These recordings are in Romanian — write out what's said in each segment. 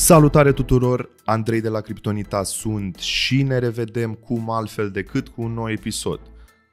Salutare tuturor! Andrei de la Kryptonita sunt și ne revedem cum altfel decât cu un nou episod.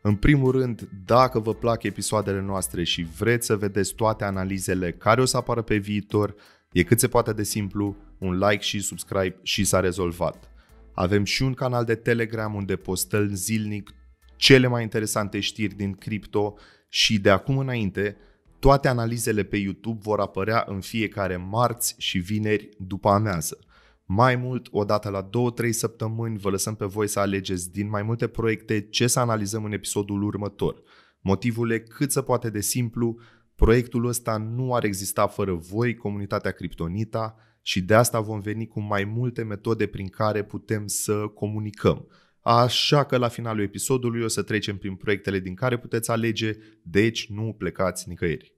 În primul rând, dacă vă plac episoadele noastre și vreți să vedeți toate analizele care o să apară pe viitor, e cât se poate de simplu, un like și subscribe și s-a rezolvat. Avem și un canal de Telegram unde postăm zilnic cele mai interesante știri din cripto și de acum înainte toate analizele pe YouTube vor apărea în fiecare marți și vineri după amiază. Mai mult, odată la 2-3 săptămâni, vă lăsăm pe voi să alegeți din mai multe proiecte ce să analizăm în episodul următor. Motivul e cât se poate de simplu, proiectul ăsta nu ar exista fără voi, comunitatea Kryptonita, și de asta vom veni cu mai multe metode prin care putem să comunicăm. Așa că la finalul episodului o să trecem prin proiectele din care puteți alege, deci nu plecați nicăieri.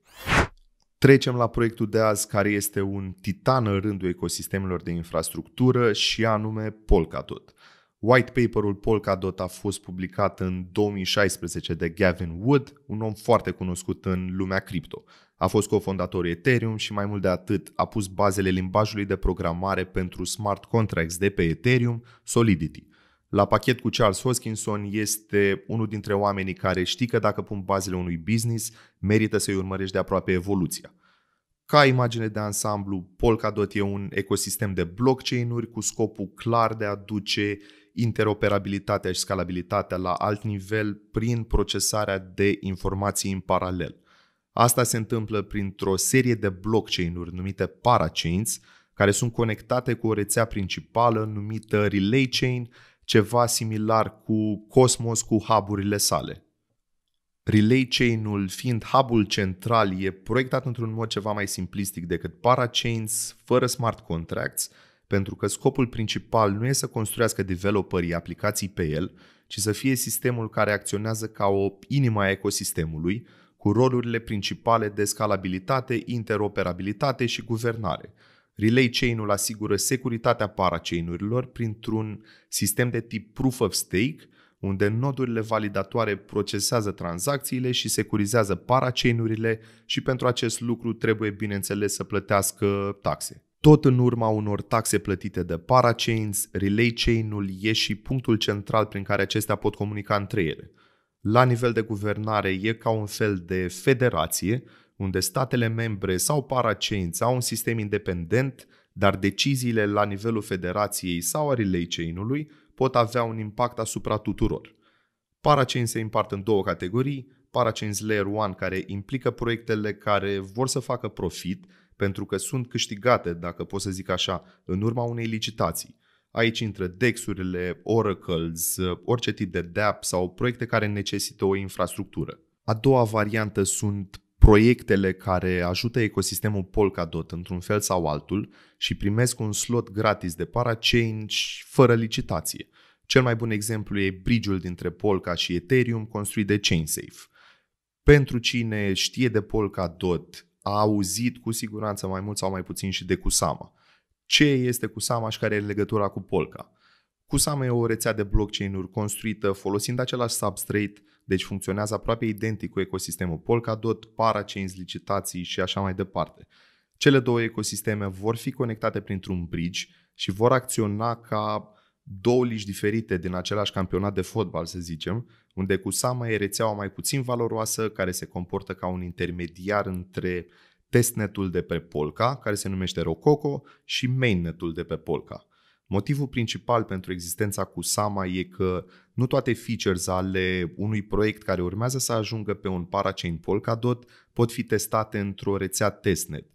Trecem la proiectul de azi care este un titan în rândul ecosistemelor de infrastructură și anume Polkadot. White paper-ul Polkadot a fost publicat în 2016 de Gavin Wood, un om foarte cunoscut în lumea cripto. A fost cofondator Ethereum și mai mult de atât a pus bazele limbajului de programare pentru smart contracts de pe Ethereum, Solidity. La pachet cu Charles Hoskinson este unul dintre oamenii care știi că dacă pun bazele unui business, merită să-i urmărești de aproape evoluția. Ca imagine de ansamblu, Polkadot e un ecosistem de blockchain-uri cu scopul clar de a duce interoperabilitatea și scalabilitatea la alt nivel prin procesarea de informații în paralel. Asta se întâmplă printr-o serie de blockchain-uri numite parachains, care sunt conectate cu o rețea principală numită Relay Chain, ceva similar cu Cosmos cu huburile sale. Relay Chain-ul, fiind hubul central, e proiectat într-un mod ceva mai simplistic decât parachains, fără smart contracts, pentru că scopul principal nu e să construiască developerii aplicații pe el, ci să fie sistemul care acționează ca o inima ecosistemului, cu rolurile principale de scalabilitate, interoperabilitate și guvernare – Relay Chain-ul asigură securitatea parachain-urilor printr-un sistem de tip Proof of Stake, unde nodurile validatoare procesează tranzacțiile și securizează parachain-urile și pentru acest lucru trebuie, bineînțeles, să plătească taxe. Tot în urma unor taxe plătite de parachains, relay chain-ul e și punctul central prin care acestea pot comunica între ele. La nivel de guvernare e ca un fel de federație unde statele membre sau paracenți au un sistem independent, dar deciziile la nivelul federației sau a relay chain-ului pot avea un impact asupra tuturor. Paracenți se împart în două categorii, paracenți Layer 1 care implică proiectele care vor să facă profit pentru că sunt câștigate, dacă pot să zic așa, în urma unei licitații. Aici intră DEX-urile, Oracles, orice tip de DAP sau proiecte care necesită o infrastructură. A doua variantă sunt proiectele care ajută ecosistemul Polkadot într-un fel sau altul și primesc un slot gratis de Parachange fără licitație. Cel mai bun exemplu e bridge-ul dintre Polka și Ethereum construit de ChainSafe. Pentru cine știe de Polkadot, a auzit cu siguranță mai mult sau mai puțin și de Kusama. Ce este Kusama și care e legătura cu Polka? Kusama e o rețea de blockchain-uri construită folosind același substrate, deci funcționează aproape identic cu ecosistemul Polkadot, Parachains, licitații și așa mai departe. Cele două ecosisteme vor fi conectate printr-un bridge și vor acționa ca două ligi diferite din același campionat de fotbal, să zicem, unde cu Sama e rețeaua mai puțin valoroasă, care se comportă ca un intermediar între testnetul de pe Polka, care se numește Rococo, și mainnetul de pe Polka. Motivul principal pentru existența Sama e că nu toate features ale unui proiect care urmează să ajungă pe un parachain Polkadot pot fi testate într-o rețea testnet,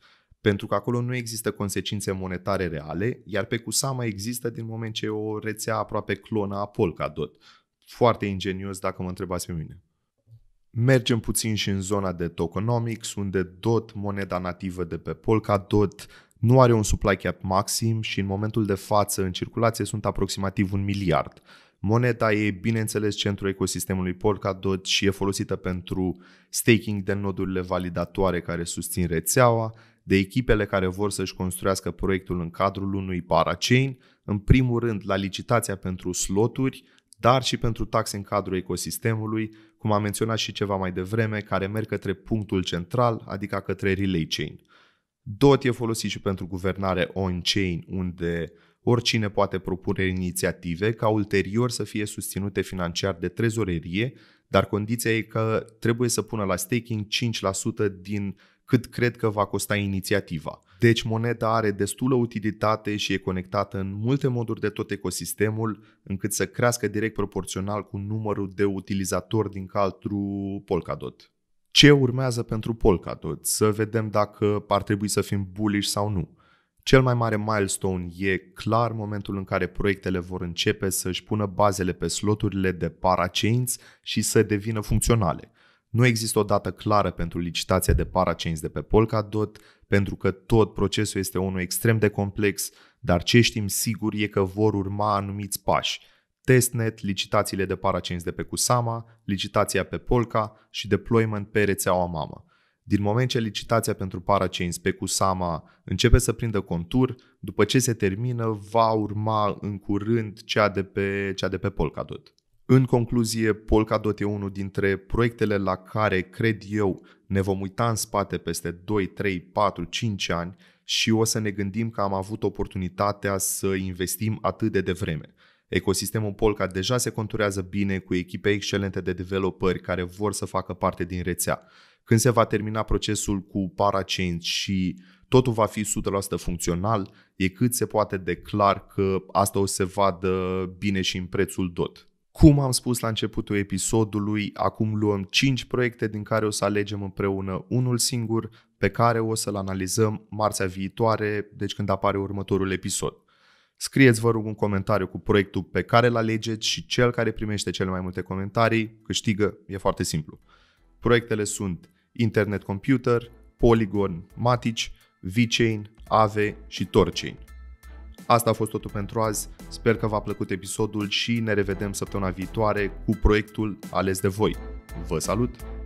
pentru că acolo nu există consecințe monetare reale, iar pe Kusama există din moment ce e o rețea aproape clonă a Polkadot. Foarte ingenios dacă mă întrebați pe mine. Mergem puțin și în zona de tokenomics, unde DOT, moneda nativă de pe Polkadot, nu are un supply cap maxim și în momentul de față în circulație sunt aproximativ un miliard. Moneda e, bineînțeles, centrul ecosistemului Polkadot și e folosită pentru staking de nodurile validatoare care susțin rețeaua, de echipele care vor să-și construiască proiectul în cadrul unui parachain, în primul rând la licitația pentru sloturi, dar și pentru taxe în cadrul ecosistemului, cum am menționat și ceva mai devreme, care merg către punctul central, adică către relay chain. DOT e folosit și pentru guvernare on-chain, unde oricine poate propune inițiative ca ulterior să fie susținute financiar de trezorerie, dar condiția e că trebuie să pună la staking 5% din cât cred că va costa inițiativa. Deci moneda are destulă utilitate și e conectată în multe moduri de tot ecosistemul, încât să crească direct proporțional cu numărul de utilizatori din cadrul Polkadot ce urmează pentru Polkadot, să vedem dacă ar trebui să fim bullish sau nu. Cel mai mare milestone e clar momentul în care proiectele vor începe să-și pună bazele pe sloturile de parachains și să devină funcționale. Nu există o dată clară pentru licitația de parachains de pe Polkadot, pentru că tot procesul este unul extrem de complex, dar ce știm sigur e că vor urma anumiți pași testnet, licitațiile de paracenți de pe Kusama, licitația pe Polka și deployment pe rețeaua mamă. Din moment ce licitația pentru parachains pe Kusama începe să prindă contur, după ce se termină, va urma în curând cea de pe, cea de pe Polkadot. În concluzie, Polkadot e unul dintre proiectele la care, cred eu, ne vom uita în spate peste 2, 3, 4, 5 ani și o să ne gândim că am avut oportunitatea să investim atât de devreme – Ecosistemul Polka deja se conturează bine cu echipe excelente de developări care vor să facă parte din rețea. Când se va termina procesul cu Parachain și totul va fi 100% funcțional, e cât se poate de clar că asta o să vadă bine și în prețul DOT. Cum am spus la începutul episodului, acum luăm 5 proiecte din care o să alegem împreună unul singur pe care o să-l analizăm marțea viitoare, deci când apare următorul episod. Scrieți, vă rog, un comentariu cu proiectul pe care îl alegeți și cel care primește cele mai multe comentarii câștigă. E foarte simplu. Proiectele sunt Internet Computer, Polygon, Matic, VeChain, Ave și Torchain. Asta a fost totul pentru azi. Sper că v-a plăcut episodul și ne revedem săptămâna viitoare cu proiectul ales de voi. Vă salut!